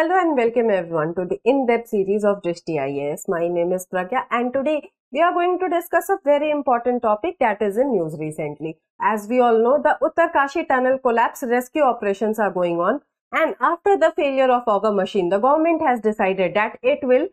Hello and welcome everyone to the in-depth series of Drishti IAS. My name is Pragya and today we are going to discuss a very important topic that is in news recently. As we all know, the Uttarkashi tunnel collapse rescue operations are going on and after the failure of auger machine, the government has decided that it will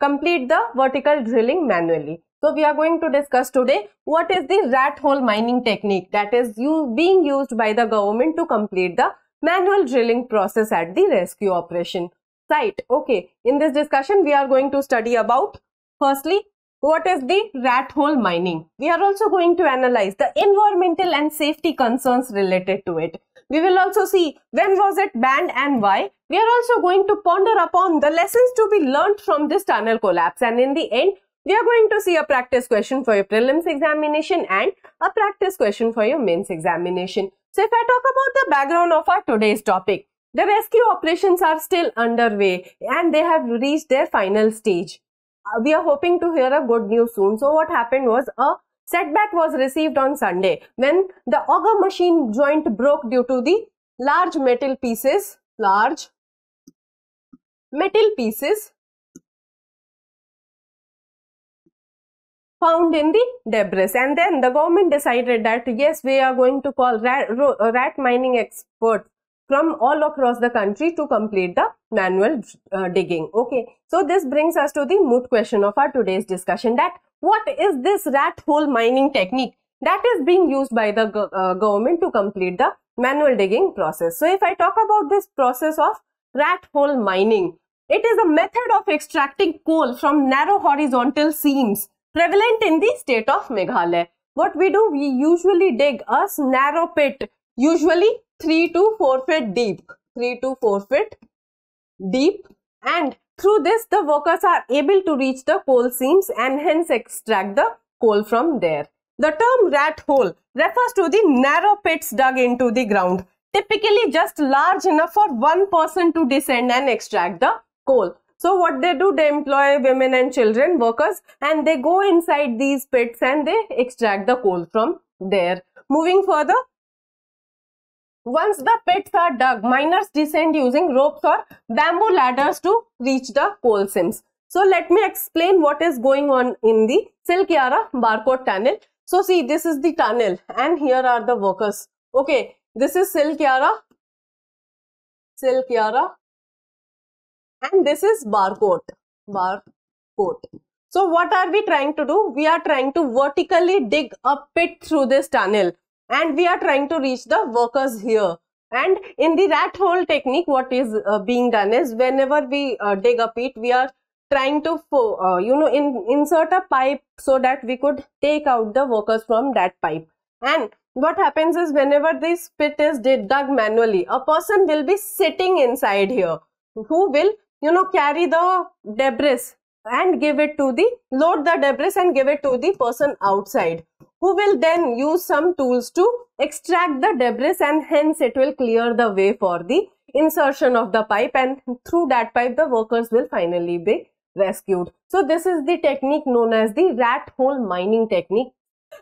complete the vertical drilling manually. So we are going to discuss today what is the rat hole mining technique that is being used by the government to complete the manual drilling process at the rescue operation site. Okay, in this discussion, we are going to study about firstly, what is the rat hole mining? We are also going to analyze the environmental and safety concerns related to it. We will also see when was it banned and why. We are also going to ponder upon the lessons to be learned from this tunnel collapse and in the end, we are going to see a practice question for your prelims examination and a practice question for your mains examination. So if I talk about the background of our today's topic, the rescue operations are still underway and they have reached their final stage. Uh, we are hoping to hear a good news soon. So what happened was a setback was received on Sunday when the auger machine joint broke due to the large metal pieces, large metal pieces found in the debris and then the government decided that yes we are going to call rat, rat mining experts from all across the country to complete the manual uh, digging okay so this brings us to the moot question of our today's discussion that what is this rat hole mining technique that is being used by the uh, government to complete the manual digging process so if i talk about this process of rat hole mining it is a method of extracting coal from narrow horizontal seams prevalent in the state of Meghalaya. What we do, we usually dig a narrow pit, usually 3 to 4 feet deep, 3 to 4 feet deep and through this the workers are able to reach the coal seams and hence extract the coal from there. The term rat hole refers to the narrow pits dug into the ground, typically just large enough for one person to descend and extract the coal. So what they do, they employ women and children workers and they go inside these pits and they extract the coal from there. Moving further, once the pits are dug, miners descend using ropes or bamboo ladders to reach the coal seams. So let me explain what is going on in the Silkiara barcode tunnel. So see, this is the tunnel and here are the workers. Okay, this is Silkiara, Silkiara and this is barcode barcode so what are we trying to do we are trying to vertically dig a pit through this tunnel and we are trying to reach the workers here and in the rat hole technique what is uh, being done is whenever we uh, dig a pit we are trying to uh, you know in, insert a pipe so that we could take out the workers from that pipe and what happens is whenever this pit is dug manually a person will be sitting inside here who will you know carry the debris and give it to the load the debris and give it to the person outside who will then use some tools to extract the debris and hence it will clear the way for the insertion of the pipe and through that pipe the workers will finally be rescued. So this is the technique known as the rat hole mining technique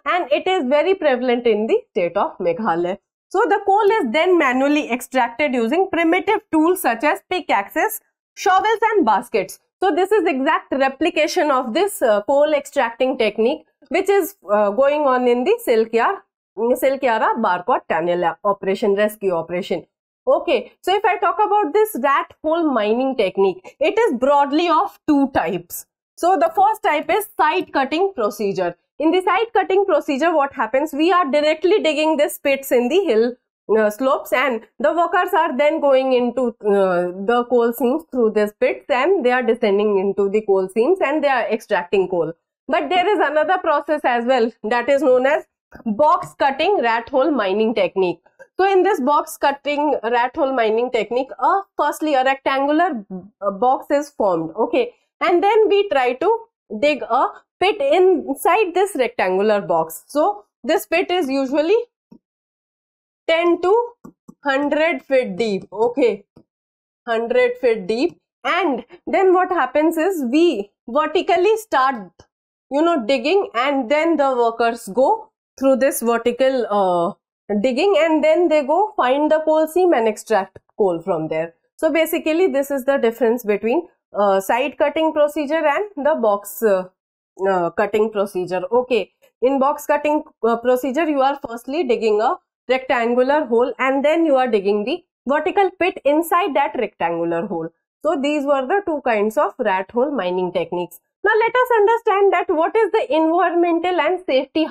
and it is very prevalent in the state of Meghalaya. So the coal is then manually extracted using primitive tools such as pickaxes shovels and baskets. So this is exact replication of this uh, coal extracting technique which is uh, going on in the Silkyar, Silkyara Barkot Tunnel operation, rescue operation. Okay, so if I talk about this rat hole mining technique, it is broadly of two types. So the first type is site cutting procedure. In the site cutting procedure, what happens? We are directly digging this pits in the hill uh, slopes and the workers are then going into uh, the coal seams through this pits and they are descending into the coal seams and they are extracting coal. But there is another process as well that is known as box cutting rat hole mining technique. So in this box cutting rat hole mining technique, uh, firstly a rectangular uh, box is formed, okay, and then we try to dig a pit inside this rectangular box. So this pit is usually 10 to 100 feet deep okay 100 feet deep and then what happens is we vertically start you know digging and then the workers go through this vertical uh, digging and then they go find the coal seam and extract coal from there so basically this is the difference between uh, side cutting procedure and the box uh, uh, cutting procedure okay in box cutting uh, procedure you are firstly digging a rectangular hole and then you are digging the vertical pit inside that rectangular hole. So these were the two kinds of rat hole mining techniques. Now let us understand that what is the environmental and safety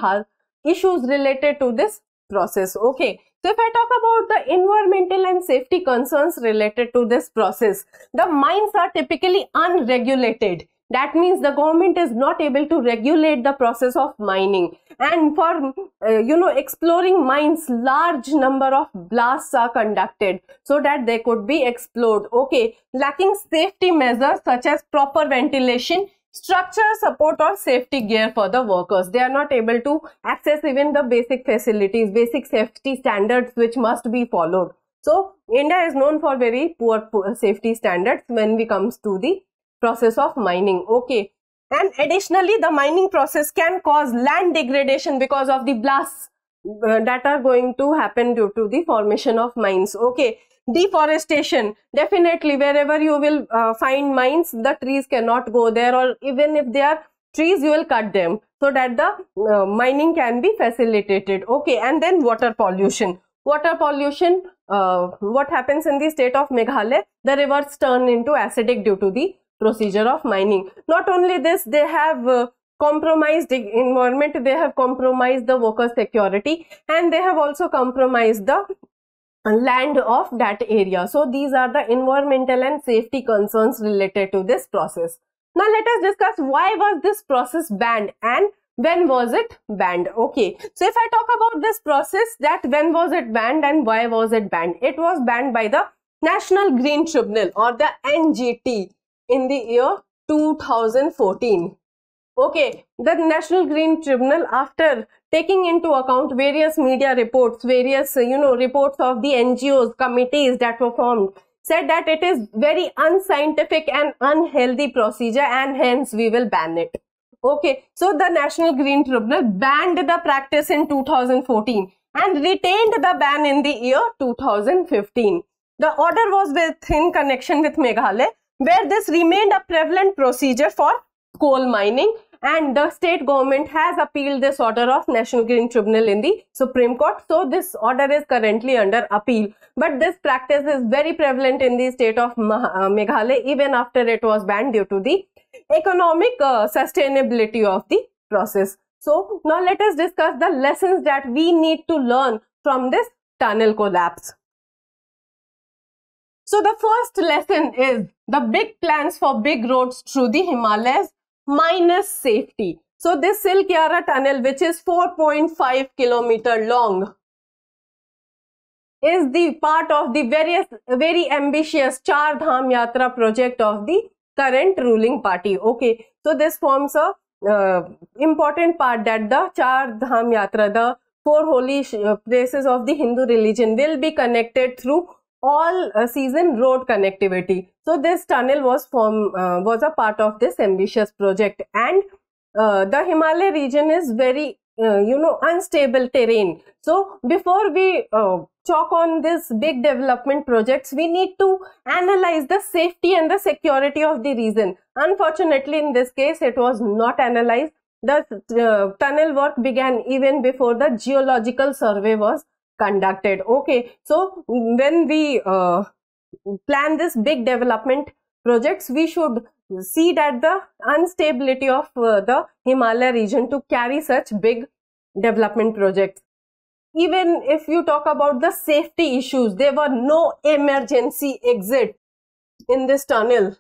issues related to this process. Okay, so if I talk about the environmental and safety concerns related to this process, the mines are typically unregulated that means the government is not able to regulate the process of mining and for uh, you know exploring mines large number of blasts are conducted so that they could be explored okay lacking safety measures such as proper ventilation structure support or safety gear for the workers they are not able to access even the basic facilities basic safety standards which must be followed so india is known for very poor, poor safety standards when we comes to the process of mining. Okay. And additionally, the mining process can cause land degradation because of the blasts uh, that are going to happen due to the formation of mines. Okay. Deforestation. Definitely, wherever you will uh, find mines, the trees cannot go there or even if they are trees, you will cut them so that the uh, mining can be facilitated. Okay. And then water pollution water pollution uh, what happens in the state of meghalaya the rivers turn into acidic due to the procedure of mining. Not only this, they have uh, compromised the environment, they have compromised the worker security and they have also compromised the land of that area. So these are the environmental and safety concerns related to this process. Now let us discuss why was this process banned and when was it banned okay so if i talk about this process that when was it banned and why was it banned it was banned by the national green tribunal or the ngt in the year 2014. Okay, the National Green Tribunal, after taking into account various media reports, various, you know, reports of the NGOs, committees that were formed, said that it is very unscientific and unhealthy procedure and hence we will ban it. Okay, so the National Green Tribunal banned the practice in 2014 and retained the ban in the year 2015. The order was within connection with Meghalaya where this remained a prevalent procedure for coal mining and the state government has appealed this order of National Green Tribunal in the Supreme Court. So this order is currently under appeal. But this practice is very prevalent in the state of uh, Meghalaya even after it was banned due to the economic uh, sustainability of the process. So now let us discuss the lessons that we need to learn from this tunnel collapse. So the first lesson is the big plans for big roads through the Himalayas minus safety. So this Silkiara tunnel which is 4.5 kilometer long is the part of the various very ambitious Char Dham Yatra project of the current ruling party. Okay, so this forms a uh, important part that the Char Dham Yatra, the four holy uh, places of the Hindu religion will be connected through all uh, season road connectivity. So this tunnel was form uh, was a part of this ambitious project and uh, the Himalaya region is very uh, you know unstable terrain. So before we chalk uh, on this big development projects, we need to analyze the safety and the security of the region. Unfortunately, in this case, it was not analyzed. The uh, tunnel work began even before the geological survey was conducted. Okay, so when we uh, plan this big development projects, we should see that the instability of uh, the Himalaya region to carry such big development projects. Even if you talk about the safety issues, there were no emergency exit in this tunnel.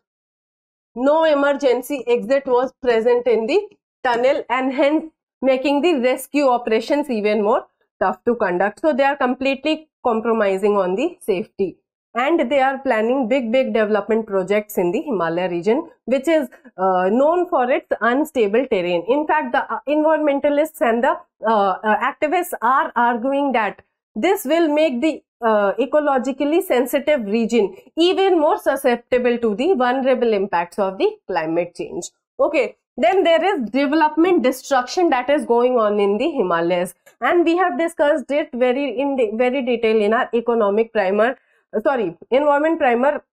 No emergency exit was present in the tunnel and hence making the rescue operations even more tough to conduct. So they are completely compromising on the safety and they are planning big big development projects in the Himalaya region which is uh, known for its unstable terrain. In fact the uh, environmentalists and the uh, uh, activists are arguing that this will make the uh, ecologically sensitive region even more susceptible to the vulnerable impacts of the climate change. Okay, then there is development destruction that is going on in the Himalayas and we have discussed it very in de very detail in our economic primer, sorry, environment primer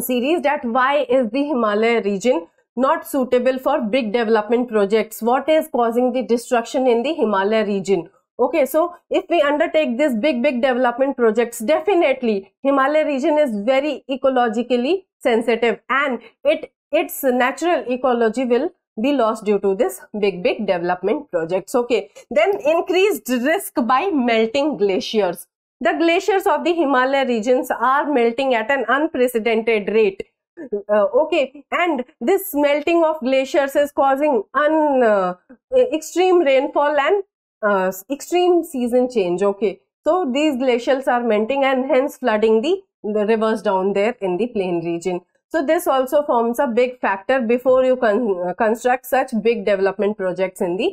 series that why is the Himalaya region not suitable for big development projects? What is causing the destruction in the Himalaya region? okay so if we undertake this big big development projects definitely himalaya region is very ecologically sensitive and it its natural ecology will be lost due to this big big development projects okay then increased risk by melting glaciers the glaciers of the himalaya regions are melting at an unprecedented rate uh, okay and this melting of glaciers is causing un uh, extreme rainfall and uh, extreme season change okay so these glaciers are melting and hence flooding the, the rivers down there in the plain region so this also forms a big factor before you con uh, construct such big development projects in the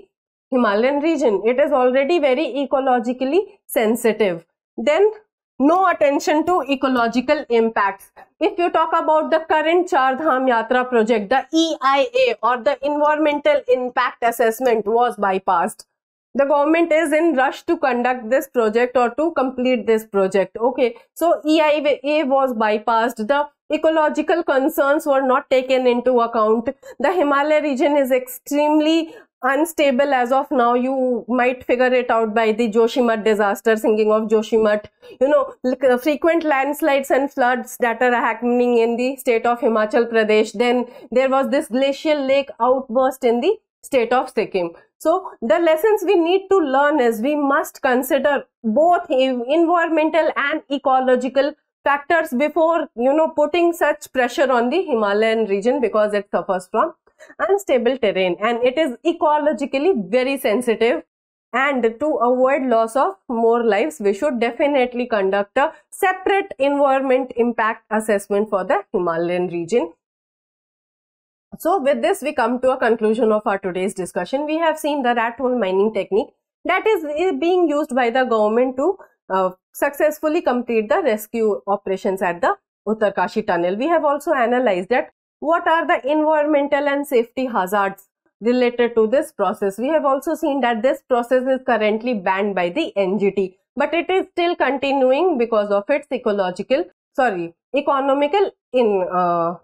Himalayan region. It is already very ecologically sensitive. Then no attention to ecological impacts. If you talk about the current Char Dham Yatra project, the EIA or the Environmental Impact Assessment was bypassed. The government is in rush to conduct this project or to complete this project. Okay, so EIA was bypassed. The ecological concerns were not taken into account. The Himalaya region is extremely unstable as of now you might figure it out by the joshimath disaster singing of joshimath you know uh, frequent landslides and floods that are happening in the state of himachal pradesh then there was this glacial lake outburst in the state of sikkim so the lessons we need to learn is we must consider both environmental and ecological factors before you know putting such pressure on the Himalayan region because it suffers from unstable terrain and it is ecologically very sensitive and to avoid loss of more lives we should definitely conduct a separate environment impact assessment for the Himalayan region. So with this we come to a conclusion of our today's discussion. We have seen the rat hole mining technique that is being used by the government to uh, successfully complete the rescue operations at the Uttarkashi tunnel. We have also analyzed that what are the environmental and safety hazards related to this process. We have also seen that this process is currently banned by the NGT, but it is still continuing because of its ecological, sorry, economical in uh,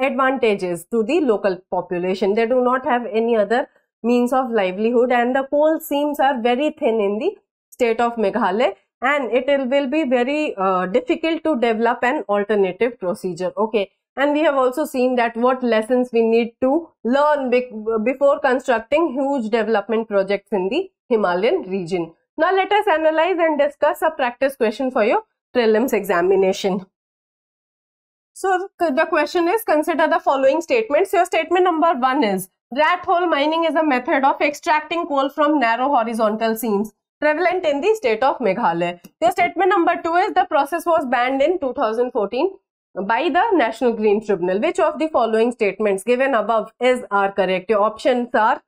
advantages to the local population. They do not have any other means of livelihood and the coal seams are very thin in the state of Meghalaya and it will be very uh, difficult to develop an alternative procedure okay and we have also seen that what lessons we need to learn be before constructing huge development projects in the Himalayan region. Now let us analyze and discuss a practice question for your prelims examination. So the question is consider the following statements. Your statement number one is rat hole mining is a method of extracting coal from narrow horizontal seams prevalent in the state of Meghalaya. The statement number two is the process was banned in 2014 by the National Green Tribunal. Which of the following statements given above is are correct? Your options are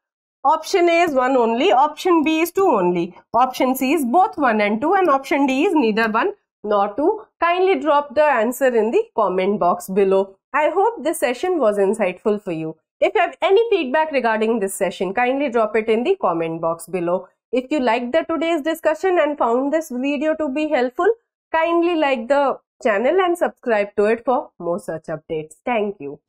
option A is 1 only, option B is 2 only, option C is both 1 and 2 and option D is neither 1 nor 2. Kindly drop the answer in the comment box below. I hope this session was insightful for you. If you have any feedback regarding this session, kindly drop it in the comment box below. If you liked the today's discussion and found this video to be helpful, kindly like the channel and subscribe to it for more such updates. Thank you.